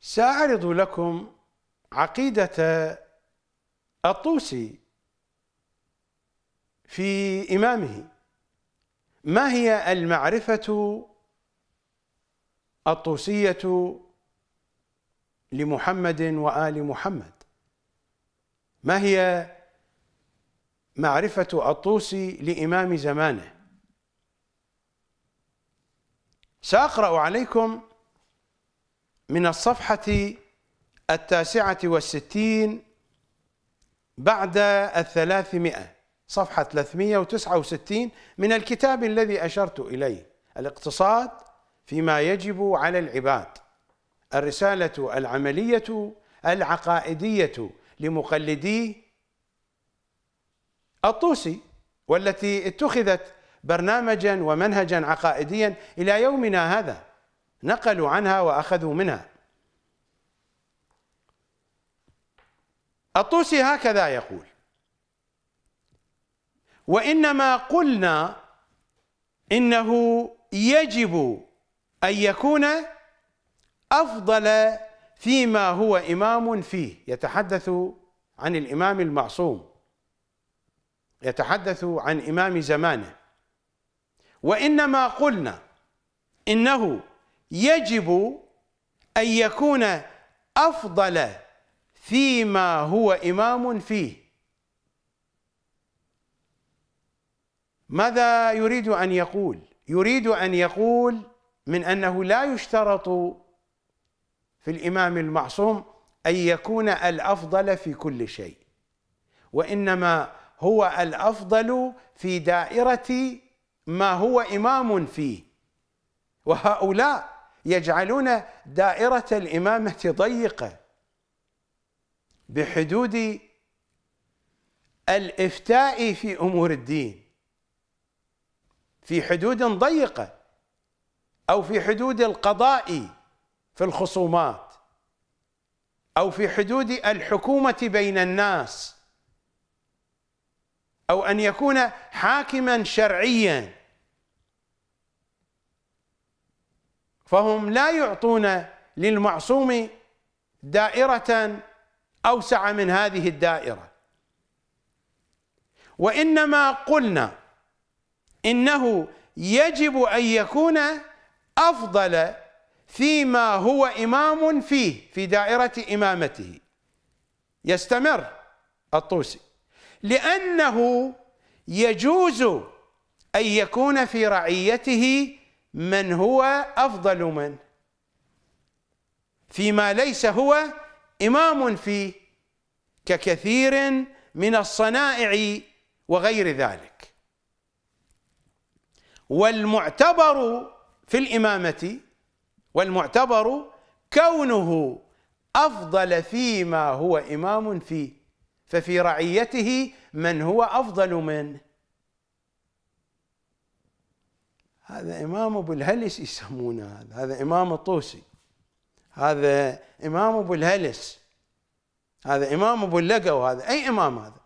ساعرض لكم عقيدة الطوسي في إمامه ما هي المعرفة الطوسية لمحمد وآل محمد ما هي معرفة الطوسي لإمام زمانه سأقرأ عليكم من الصفحة التاسعة والستين بعد الثلاثمائة صفحة 369 من الكتاب الذي أشرت إليه الاقتصاد فيما يجب على العباد الرسالة العملية العقائدية لمقلدي الطوسي والتي اتخذت برنامجا ومنهجا عقائديا إلى يومنا هذا نقلوا عنها واخذوا منها الطوسي هكذا يقول وانما قلنا انه يجب ان يكون افضل فيما هو امام فيه يتحدث عن الامام المعصوم يتحدث عن امام زمانه وانما قلنا انه يجب أن يكون أفضل فيما هو إمام فيه ماذا يريد أن يقول؟ يريد أن يقول من أنه لا يشترط في الإمام المعصوم أن يكون الأفضل في كل شيء وإنما هو الأفضل في دائرة ما هو إمام فيه وهؤلاء يجعلون دائرة الإمامة ضيقة بحدود الإفتاء في أمور الدين في حدود ضيقة أو في حدود القضاء في الخصومات أو في حدود الحكومة بين الناس أو أن يكون حاكما شرعيا فهم لا يعطون للمعصوم دائرة أوسع من هذه الدائرة وإنما قلنا إنه يجب أن يكون أفضل فيما هو إمام فيه في دائرة إمامته يستمر الطوسي لأنه يجوز أن يكون في رعيته من هو أفضل من فيما ليس هو إمام فيه ككثير من الصنائع وغير ذلك والمعتبر في الإمامة والمعتبر كونه أفضل فيما هو إمام فيه ففي رعيته من هو أفضل منه هذا إمام أبو الهلس يسمونه هذا هذا إمام الطوسي هذا إمام أبو الهلس هذا إمام أبو اللقو هذا أي إمام هذا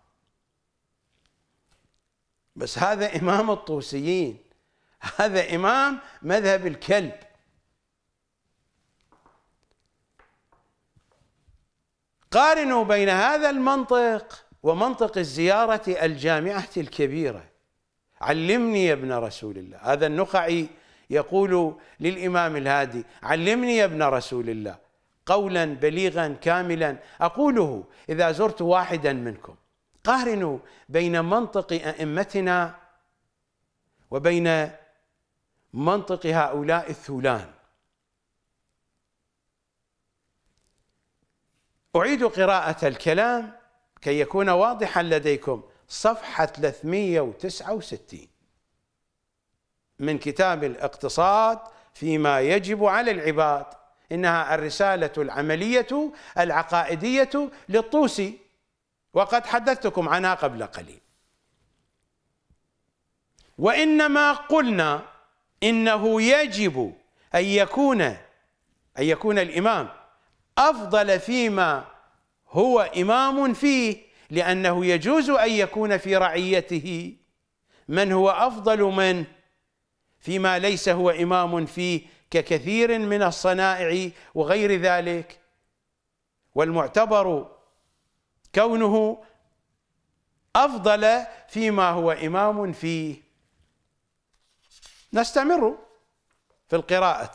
بس هذا إمام الطوسيين هذا إمام مذهب الكلب قارنوا بين هذا المنطق ومنطق الزيارة الجامعة الكبيرة علمني يا ابن رسول الله هذا النخعي يقول للإمام الهادي علمني يا ابن رسول الله قولا بليغا كاملا أقوله إذا زرت واحدا منكم قارنوا بين منطق أئمتنا وبين منطق هؤلاء الثولان أعيد قراءة الكلام كي يكون واضحا لديكم صفحة 369 من كتاب الاقتصاد فيما يجب على العباد إنها الرسالة العملية العقائدية للطوسي وقد حدثتكم عنها قبل قليل وإنما قلنا إنه يجب أن يكون أن يكون الإمام أفضل فيما هو إمام فيه لأنه يجوز أن يكون في رعيته من هو أفضل من فيما ليس هو إمام فيه ككثير من الصنائع وغير ذلك والمعتبر كونه أفضل فيما هو إمام فيه نستمر في القراءة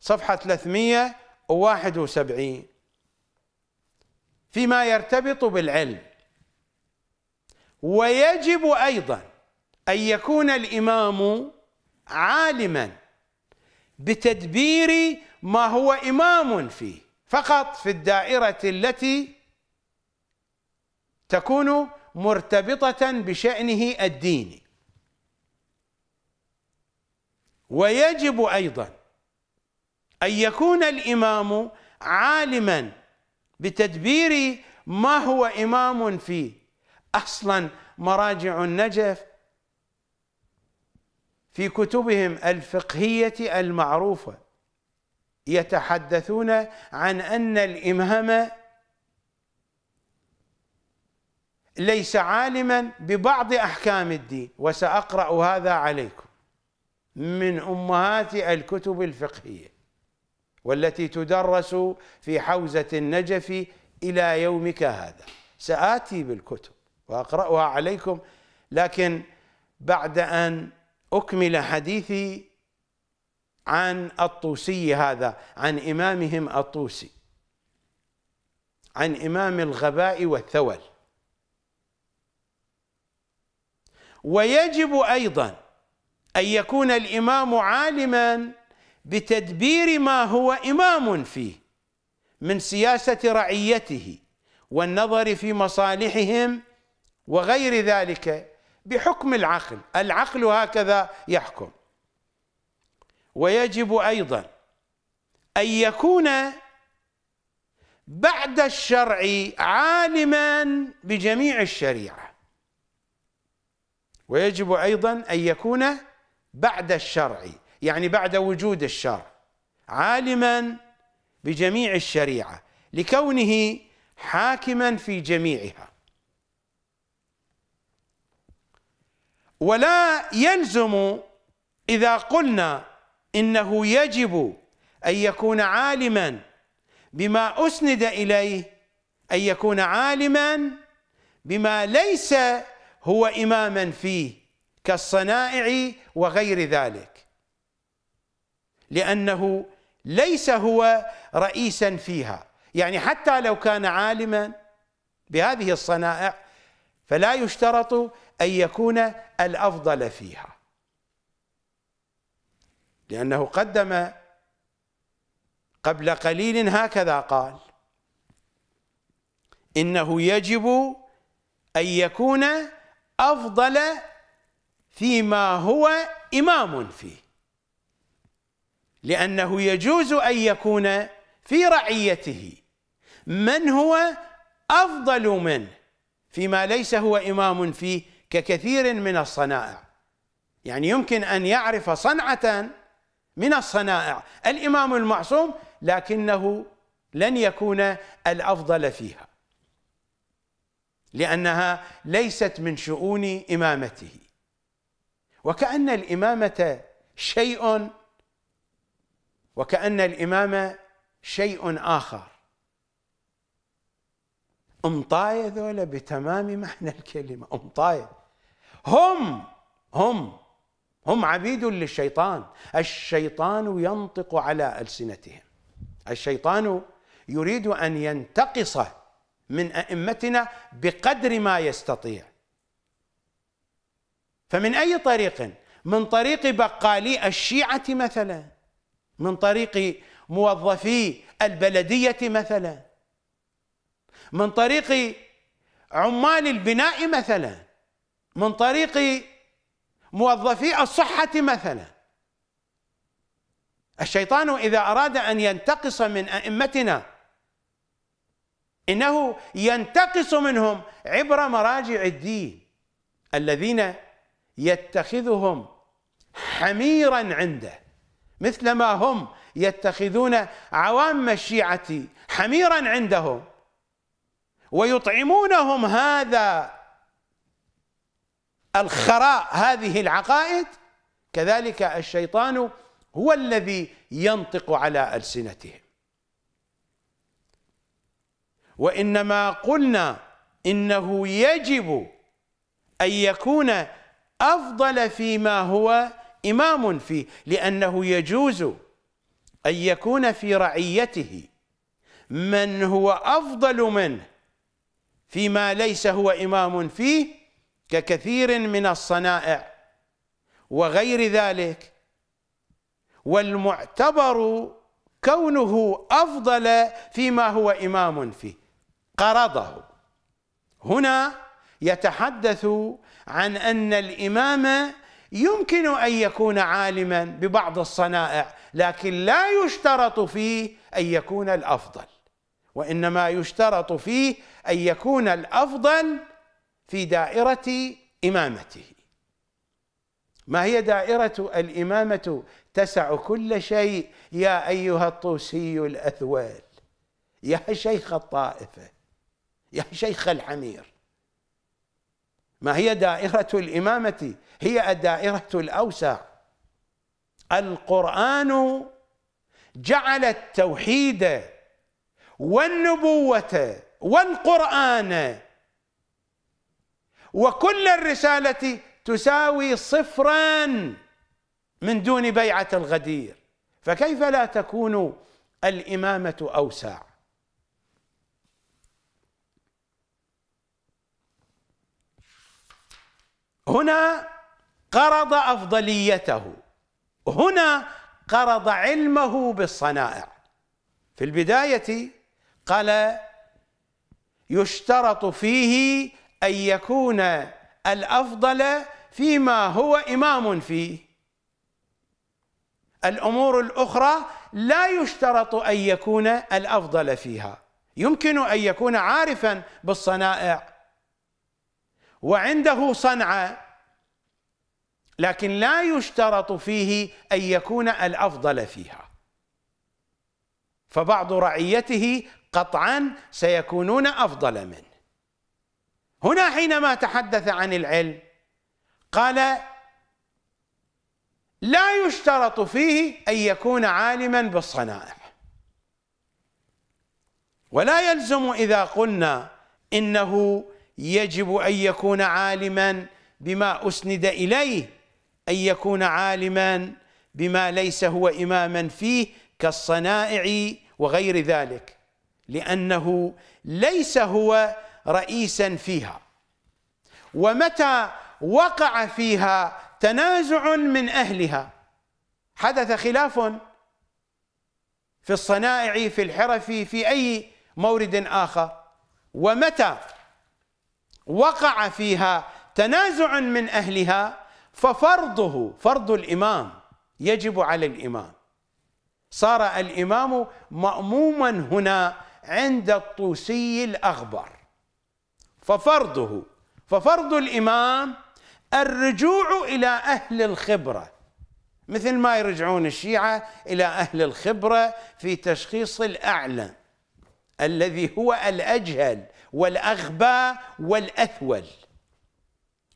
صفحة 371 فيما يرتبط بالعلم ويجب ايضا ان يكون الامام عالما بتدبير ما هو امام فيه فقط في الدائره التي تكون مرتبطه بشانه الديني ويجب ايضا ان يكون الامام عالما بتدبير ما هو إمام فيه أصلا مراجع النجف في كتبهم الفقهية المعروفة يتحدثون عن أن الإمام ليس عالما ببعض أحكام الدين وسأقرأ هذا عليكم من أمهات الكتب الفقهيه والتي تدرس في حوزة النجف إلى يومك هذا سآتي بالكتب وأقرأها عليكم لكن بعد أن أكمل حديثي عن الطوسي هذا عن إمامهم الطوسي عن إمام الغباء والثول ويجب أيضا أن يكون الإمام عالماً بتدبير ما هو إمام فيه من سياسة رعيته والنظر في مصالحهم وغير ذلك بحكم العقل العقل هكذا يحكم ويجب أيضا أن يكون بعد الشرع عالما بجميع الشريعة ويجب أيضا أن يكون بعد الشرع يعني بعد وجود الشر عالما بجميع الشريعه لكونه حاكما في جميعها ولا يلزم اذا قلنا انه يجب ان يكون عالما بما اسند اليه ان يكون عالما بما ليس هو اماما فيه كالصنائع وغير ذلك لأنه ليس هو رئيسا فيها يعني حتى لو كان عالما بهذه الصنائع فلا يشترط أن يكون الأفضل فيها لأنه قدم قبل قليل هكذا قال إنه يجب أن يكون أفضل فيما هو إمام فيه لأنه يجوز أن يكون في رعيته من هو أفضل منه فيما ليس هو إمام فيه ككثير من الصنائع يعني يمكن أن يعرف صنعة من الصنائع الإمام المعصوم لكنه لن يكون الأفضل فيها لأنها ليست من شؤون إمامته وكأن الإمامة شيء وكأن الإمامة شيء آخر امطاية ذولا بتمام معنى الكلمة امطاية هم هم هم عبيد للشيطان الشيطان ينطق على ألسنتهم الشيطان يريد أن ينتقص من أئمتنا بقدر ما يستطيع فمن أي طريق من طريق بقالي الشيعة مثلاً من طريق موظفي البلدية مثلا من طريق عمال البناء مثلا من طريق موظفي الصحة مثلا الشيطان إذا أراد أن ينتقص من أئمتنا إنه ينتقص منهم عبر مراجع الدين الذين يتخذهم حميرا عنده مثلما هم يتخذون عوام الشيعة حميرا عندهم ويطعمونهم هذا الخراء هذه العقائد كذلك الشيطان هو الذي ينطق على ألسنتهم وإنما قلنا إنه يجب أن يكون أفضل فيما هو إمام فيه لأنه يجوز أن يكون في رعيته من هو أفضل منه فيما ليس هو إمام فيه ككثير من الصنائع وغير ذلك والمعتبر كونه أفضل فيما هو إمام فيه قرضه هنا يتحدث عن أن الإمام يمكن أن يكون عالما ببعض الصنائع لكن لا يشترط فيه أن يكون الأفضل وإنما يشترط فيه أن يكون الأفضل في دائرة إمامته ما هي دائرة الإمامة تسع كل شيء يا أيها الطوسي الأثول يا شيخ الطائفة يا شيخ الحمير ما هي دائرة الإمامة هي الدائرة الأوسع القرآن جعل التوحيد والنبوة والقرآن وكل الرسالة تساوي صفرا من دون بيعة الغدير فكيف لا تكون الإمامة أوسع هنا قرض أفضليته هنا قرض علمه بالصنائع في البداية قال يشترط فيه أن يكون الأفضل فيما هو إمام فيه الأمور الأخرى لا يشترط أن يكون الأفضل فيها يمكن أن يكون عارفا بالصنائع وعنده صنعة لكن لا يشترط فيه أن يكون الأفضل فيها فبعض رعيته قطعا سيكونون أفضل منه هنا حينما تحدث عن العلم قال لا يشترط فيه أن يكون عالما بالصنائع ولا يلزم إذا قلنا إنه يجب أن يكون عالما بما أسند إليه أن يكون عالما بما ليس هو إماما فيه كالصنائع وغير ذلك لأنه ليس هو رئيسا فيها ومتى وقع فيها تنازع من أهلها حدث خلاف في الصنائع في الحرف في أي مورد آخر ومتى وقع فيها تنازع من أهلها ففرضه فرض الإمام يجب على الإمام صار الإمام مأموما هنا عند الطوسي الأغبر ففرضه ففرض الإمام الرجوع إلى أهل الخبرة مثل ما يرجعون الشيعة إلى أهل الخبرة في تشخيص الأعلى الذي هو الأجهل والأغبى والأثول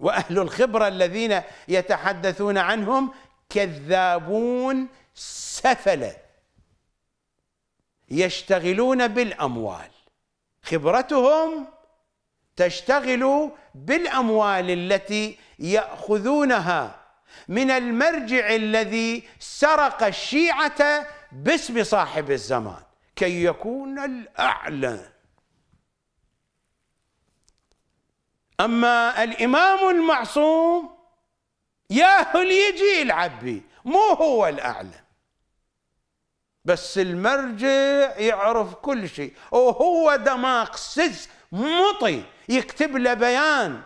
وأهل الخبرة الذين يتحدثون عنهم كذابون سفلة يشتغلون بالأموال خبرتهم تشتغل بالأموال التي يأخذونها من المرجع الذي سرق الشيعة باسم صاحب الزمان كي يكون الأعلى أما الإمام المعصوم ياهل يجي يلعب به مو هو الأعلى بس المرجع يعرف كل شيء وهو دماغ سز مطي يكتب له بيان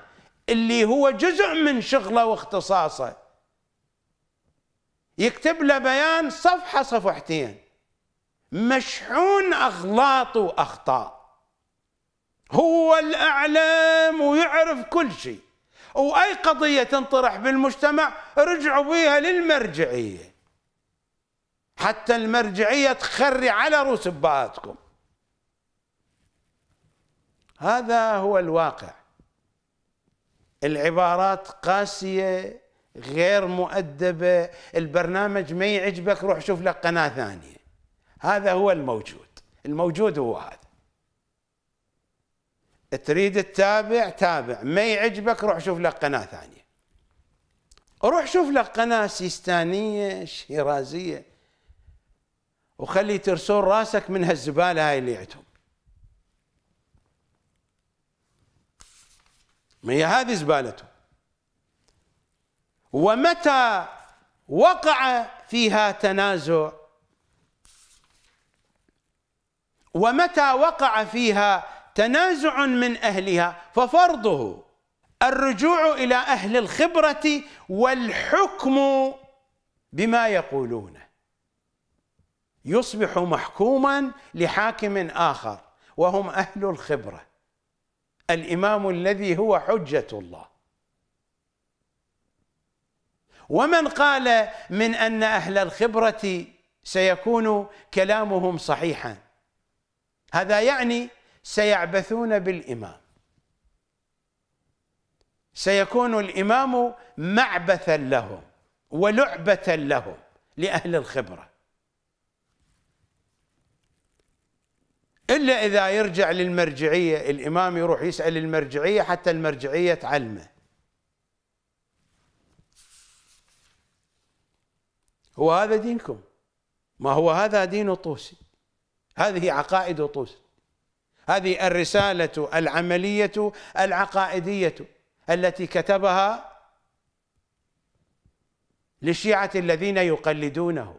اللي هو جزء من شغله واختصاصه يكتب له بيان صفحة صفحتين مشحون أغلاط وأخطاء هو الأعلام ويعرف كل شيء وأي قضية تنطرح بالمجتمع رجعوا بها للمرجعية حتى المرجعية تخري على رؤوس بعضكم هذا هو الواقع العبارات قاسية غير مؤدبة البرنامج ما يعجبك روح شوف لك قناة ثانية هذا هو الموجود الموجود هو هذا تريد تتابع تابع ما يعجبك روح شوف لك قناة ثانية روح شوف لك قناة سيستانية شيرازية وخلي ترسون راسك من هالزبالة هاي اللي عندهم ما هي هذه زبالته ومتى وقع فيها تنازع ومتى وقع فيها تنازع من أهلها ففرضه الرجوع إلى أهل الخبرة والحكم بما يقولونه يصبح محكوما لحاكم آخر وهم أهل الخبرة الإمام الذي هو حجة الله ومن قال من أن أهل الخبرة سيكون كلامهم صحيحا هذا يعني سيعبثون بالإمام سيكون الإمام معبثا لهم ولعبة لهم لأهل الخبرة إلا إذا يرجع للمرجعية الإمام يروح يسأل المرجعية حتى المرجعية تعلمه هو هذا دينكم ما هو هذا دين طوسي هذه عقائد طوسي هذه الرسالة العملية العقائدية التي كتبها للشيعة الذين يقلدونه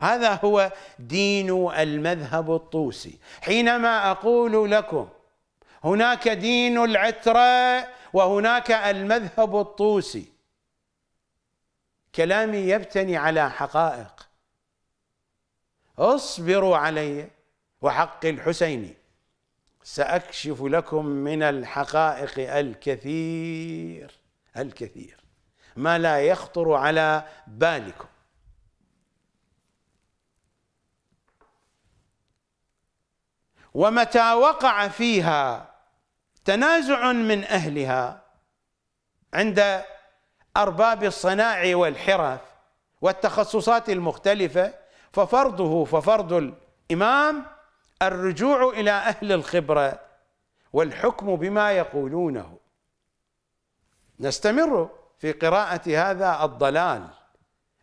هذا هو دين المذهب الطوسي حينما أقول لكم هناك دين العترة وهناك المذهب الطوسي كلامي يبتني على حقائق اصبروا علي وحق الحسيني ساكشف لكم من الحقائق الكثير الكثير ما لا يخطر على بالكم ومتى وقع فيها تنازع من اهلها عند ارباب الصناع والحرف والتخصصات المختلفه ففرضه ففرض الامام الرجوع إلى أهل الخبرة والحكم بما يقولونه نستمر في قراءة هذا الضلال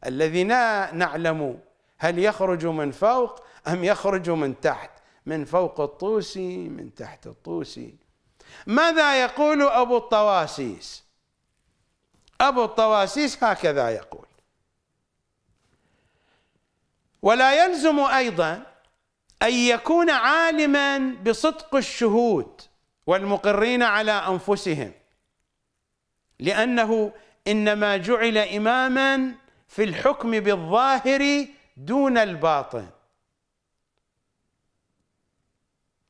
الذي لا نعلم هل يخرج من فوق أم يخرج من تحت من فوق الطوسي من تحت الطوسي ماذا يقول أبو الطواسيس أبو الطواسيس هكذا يقول ولا يلزم أيضا أن يكون عالما بصدق الشهود والمقرين على أنفسهم لأنه إنما جعل إماما في الحكم بالظاهر دون الباطن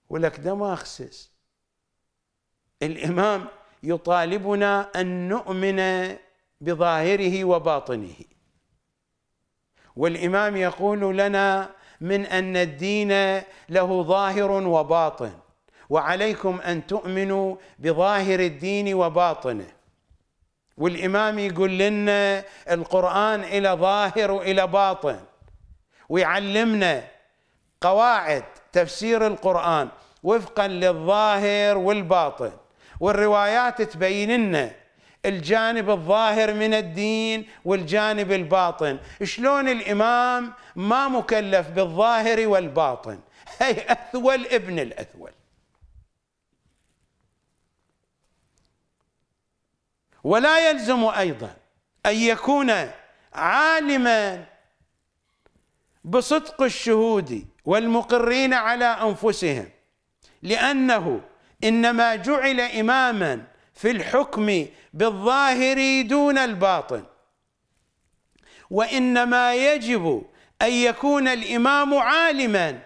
ولك دماغسس الإمام يطالبنا أن نؤمن بظاهره وباطنه والإمام يقول لنا من ان الدين له ظاهر وباطن وعليكم ان تؤمنوا بظاهر الدين وباطنه والامام يقول لنا القران الى ظاهر والى باطن ويعلمنا قواعد تفسير القران وفقا للظاهر والباطن والروايات تبين لنا الجانب الظاهر من الدين والجانب الباطن شلون الإمام ما مكلف بالظاهر والباطن هي أثول ابن الأثول ولا يلزم أيضا أن يكون عالما بصدق الشهود والمقرين على أنفسهم لأنه إنما جعل إماما في الحكم بالظاهر دون الباطن وانما يجب ان يكون الامام عالما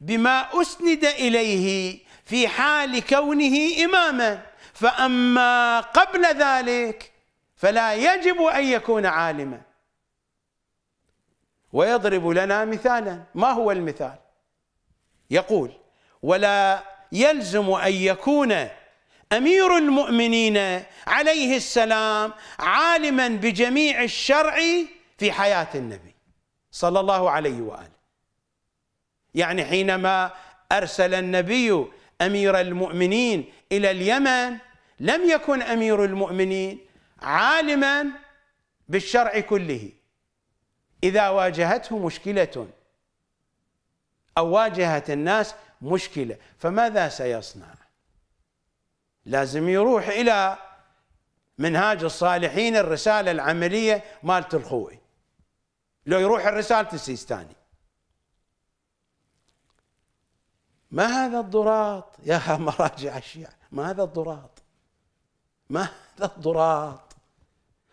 بما اسند اليه في حال كونه اماما فاما قبل ذلك فلا يجب ان يكون عالما ويضرب لنا مثالا ما هو المثال يقول ولا يلزم ان يكون امير المؤمنين عليه السلام عالما بجميع الشرع في حياه النبي صلى الله عليه واله يعني حينما ارسل النبي امير المؤمنين الى اليمن لم يكن امير المؤمنين عالما بالشرع كله اذا واجهته مشكله او واجهت الناس مشكله فماذا سيصنع؟ لازم يروح الى منهاج الصالحين الرساله العمليه مالت الخوي لو يروح الرساله السيستاني ما هذا الضراط يا مراجع الشيعة ما هذا الضراط ما هذا الضراط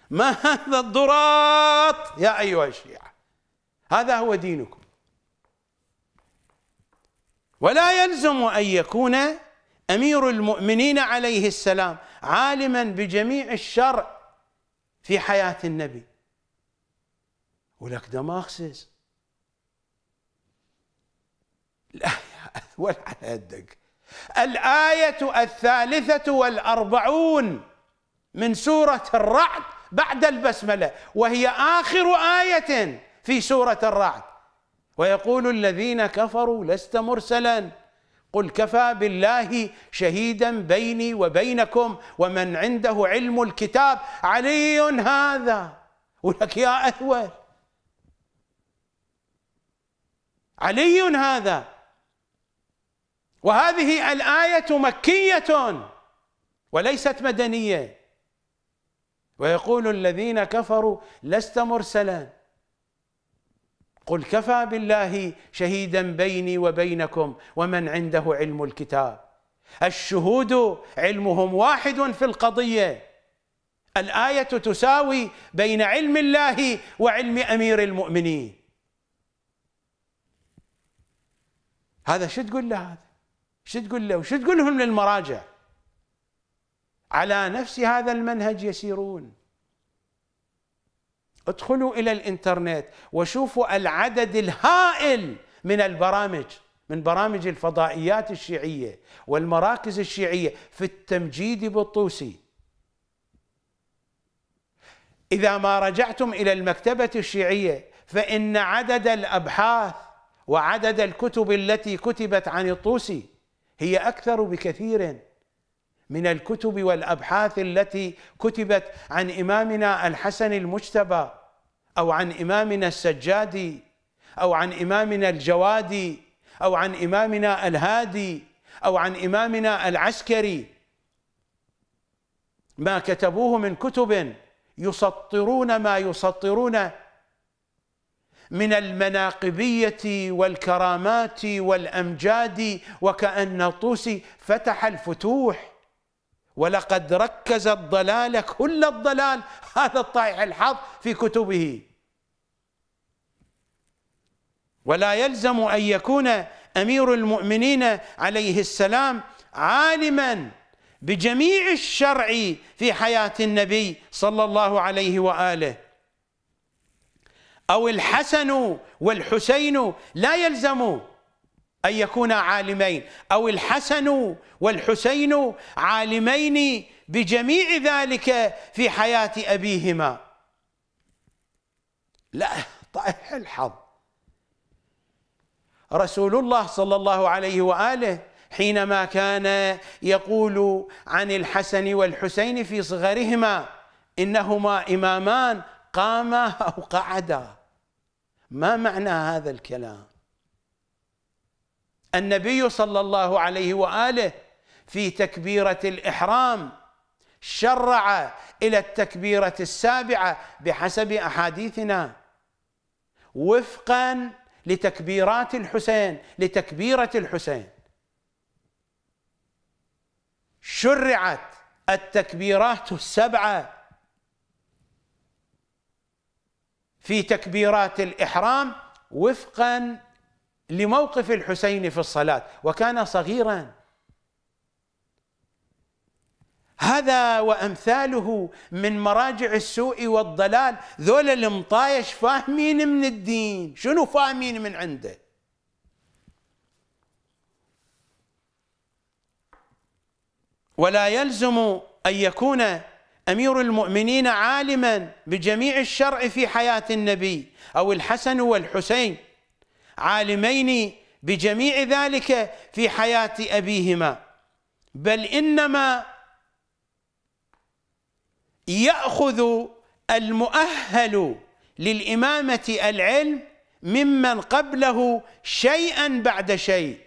ما هذا الضراط يا أيها الشيعة هذا هو دينكم ولا يلزم أن يكون امير المؤمنين عليه السلام عالما بجميع الشرع في حياه النبي ولك دماغسز الآية ولا على يدك الآية الثالثة والأربعون من سورة الرعد بعد البسملة وهي آخر آية في سورة الرعد ويقول الذين كفروا لست مرسلاً قل كفى بالله شهيدا بيني وبينكم ومن عنده علم الكتاب علي هذا ولك يا أثور علي هذا وهذه الآية مكية وليست مدنية ويقول الذين كفروا لست مرسلا قل كفى بالله شهيدا بيني وبينكم ومن عنده علم الكتاب الشهود علمهم واحد في القضيه الايه تساوي بين علم الله وعلم امير المؤمنين هذا شو تقول له هذا شو تقول له وشو تقول لهم للمراجع على نفس هذا المنهج يسيرون ادخلوا الى الانترنت وشوفوا العدد الهائل من البرامج من برامج الفضائيات الشيعيه والمراكز الشيعيه في التمجيد بالطوسي اذا ما رجعتم الى المكتبه الشيعيه فان عدد الابحاث وعدد الكتب التي كتبت عن الطوسي هي اكثر بكثير من الكتب والابحاث التي كتبت عن امامنا الحسن المجتبى او عن امامنا السجادي او عن امامنا الجوادي او عن امامنا الهادي او عن امامنا العسكري ما كتبوه من كتب يسطرون ما يسطرون من المناقبيه والكرامات والامجاد وكان طوسي فتح الفتوح ولقد ركز الضلال كل الضلال هذا الطائع الحظ في كتبه ولا يلزم أن يكون أمير المؤمنين عليه السلام عالما بجميع الشرع في حياة النبي صلى الله عليه وآله أو الحسن والحسين لا يلزموا أن يكونا عالمين أو الحسن والحسين عالمين بجميع ذلك في حياة أبيهما لا طائح الحظ رسول الله صلى الله عليه وآله حينما كان يقول عن الحسن والحسين في صغرهما إنهما إمامان قاما أو قعدا ما معنى هذا الكلام النبي صلى الله عليه واله في تكبيره الاحرام شرع الى التكبيره السابعه بحسب احاديثنا وفقا لتكبيرات الحسين لتكبيره الحسين شرعت التكبيرات السبعه في تكبيرات الاحرام وفقا لموقف الحسين في الصلاة وكان صغيرا هذا وأمثاله من مراجع السوء والضلال ذول المطايش فاهمين من الدين شنو فاهمين من عنده ولا يلزم أن يكون أمير المؤمنين عالما بجميع الشرع في حياة النبي أو الحسن والحسين عالمين بجميع ذلك في حياة أبيهما بل إنما يأخذ المؤهل للإمامة العلم ممن قبله شيئا بعد شيء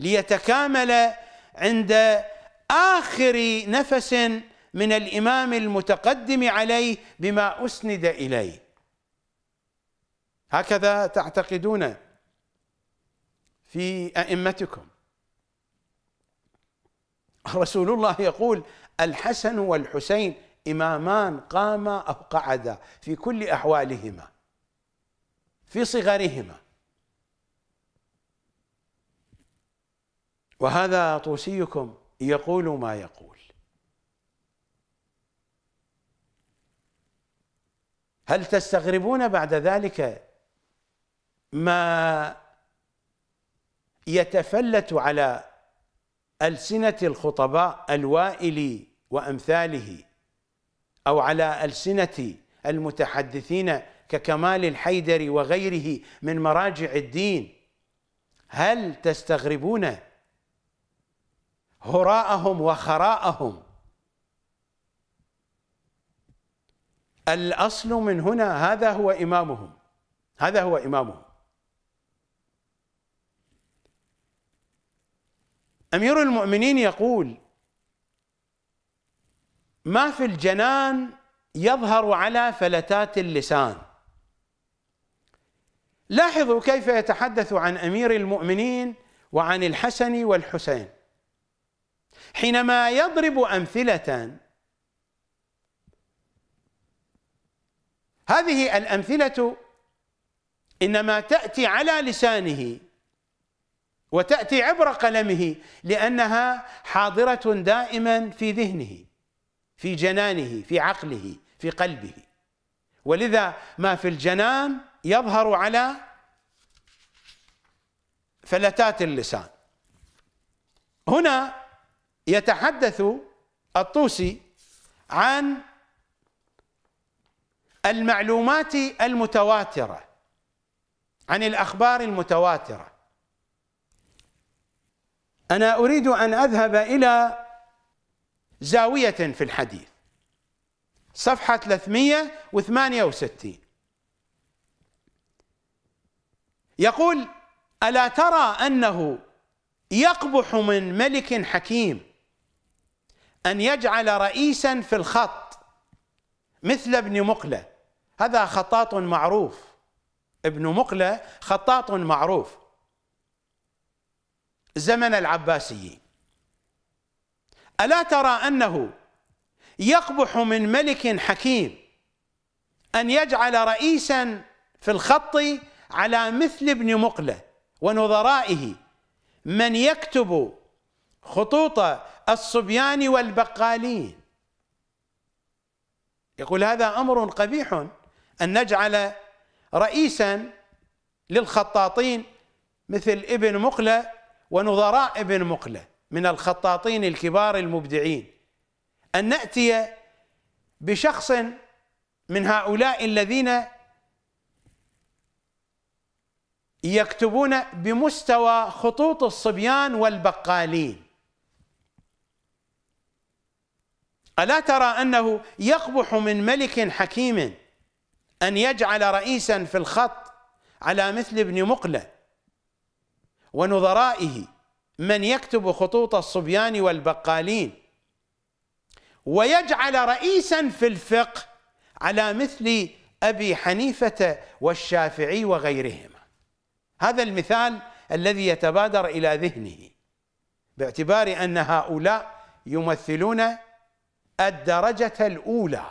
ليتكامل عند آخر نفس من الإمام المتقدم عليه بما أسند إليه هكذا تعتقدون في أئمتكم رسول الله يقول الحسن والحسين إمامان قاما أو قعدا في كل أحوالهما في صغرهما وهذا طوسيكم يقول ما يقول هل تستغربون بعد ذلك ما يتفلت على ألسنة الخطباء الوائل وأمثاله أو على ألسنة المتحدثين ككمال الحيدري وغيره من مراجع الدين هل تستغربون هراءهم وخراءهم الأصل من هنا هذا هو إمامهم هذا هو إمامهم امير المؤمنين يقول ما في الجنان يظهر على فلتات اللسان لاحظوا كيف يتحدث عن امير المؤمنين وعن الحسن والحسين حينما يضرب امثله هذه الامثله انما تاتي على لسانه وتأتي عبر قلمه لأنها حاضرة دائما في ذهنه في جنانه في عقله في قلبه ولذا ما في الجنان يظهر على فلتات اللسان هنا يتحدث الطوسي عن المعلومات المتواتره عن الاخبار المتواتره أنا أريد أن أذهب إلى زاوية في الحديث صفحة 368 يقول ألا ترى أنه يقبح من ملك حكيم أن يجعل رئيسا في الخط مثل ابن مقلة هذا خطاط معروف ابن مقلة خطاط معروف زمن العباسيين ألا ترى أنه يقبح من ملك حكيم أن يجعل رئيسا في الخط على مثل ابن مقلة ونظرائه من يكتب خطوط الصبيان والبقالين يقول هذا أمر قبيح أن نجعل رئيسا للخطاطين مثل ابن مقلة ونظراء ابن مقلة من الخطاطين الكبار المبدعين أن نأتي بشخص من هؤلاء الذين يكتبون بمستوى خطوط الصبيان والبقالين ألا ترى أنه يقبح من ملك حكيم أن يجعل رئيسا في الخط على مثل ابن مقلة ونظرائه من يكتب خطوط الصبيان والبقالين ويجعل رئيسا في الفقه على مثل ابي حنيفه والشافعي وغيرهما هذا المثال الذي يتبادر الى ذهنه باعتبار ان هؤلاء يمثلون الدرجه الاولى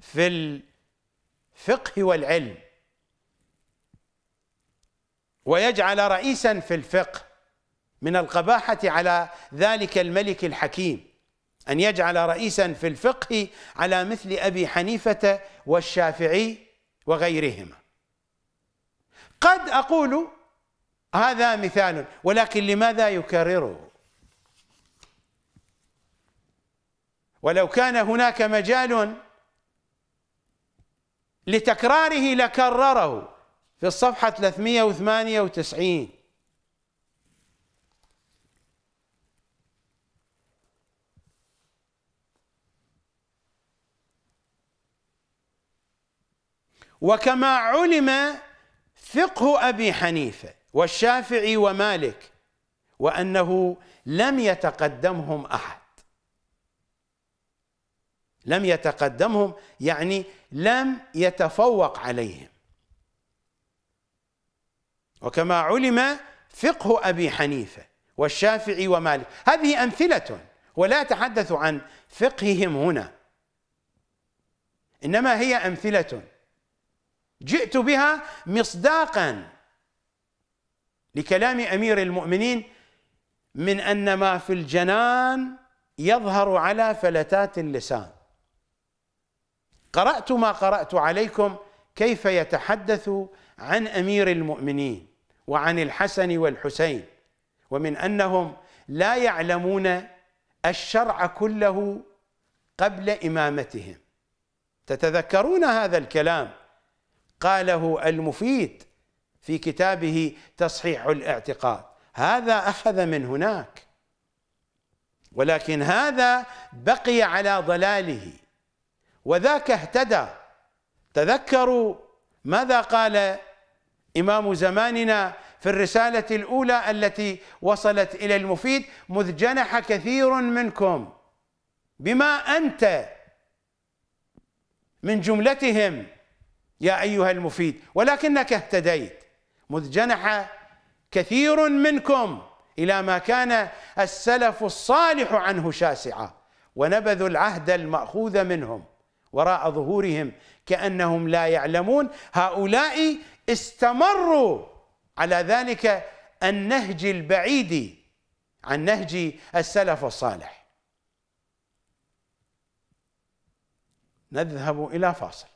في الفقه والعلم ويجعل رئيسا في الفقه من القباحة على ذلك الملك الحكيم أن يجعل رئيسا في الفقه على مثل أبي حنيفة والشافعي وغيرهما قد أقول هذا مثال ولكن لماذا يكرره ولو كان هناك مجال لتكراره لكرره في الصفحة 398 وكما علم فقه أبي حنيفة والشافعي ومالك وأنه لم يتقدمهم أحد لم يتقدمهم يعني لم يتفوق عليهم وكما علم فقه أبي حنيفة والشافعي ومالك هذه أمثلة ولا أتحدث عن فقههم هنا إنما هي أمثلة جئت بها مصداقا لكلام أمير المؤمنين من أن ما في الجنان يظهر على فلتات اللسان قرأت ما قرأت عليكم كيف يتحدث عن أمير المؤمنين وعن الحسن والحسين ومن انهم لا يعلمون الشرع كله قبل امامتهم تتذكرون هذا الكلام قاله المفيد في كتابه تصحيح الاعتقاد هذا اخذ من هناك ولكن هذا بقي على ضلاله وذاك اهتدى تذكروا ماذا قال إمام زماننا في الرسالة الأولى التي وصلت إلى المفيد مذ جنح كثير منكم بما أنت من جملتهم يا أيها المفيد ولكنك اهتديت مذ جنح كثير منكم إلى ما كان السلف الصالح عنه شاسعا ونبذوا العهد المأخوذ منهم وراء ظهورهم كأنهم لا يعلمون هؤلاء استمروا على ذلك النهج البعيد عن نهج السلف الصالح نذهب إلى فاصل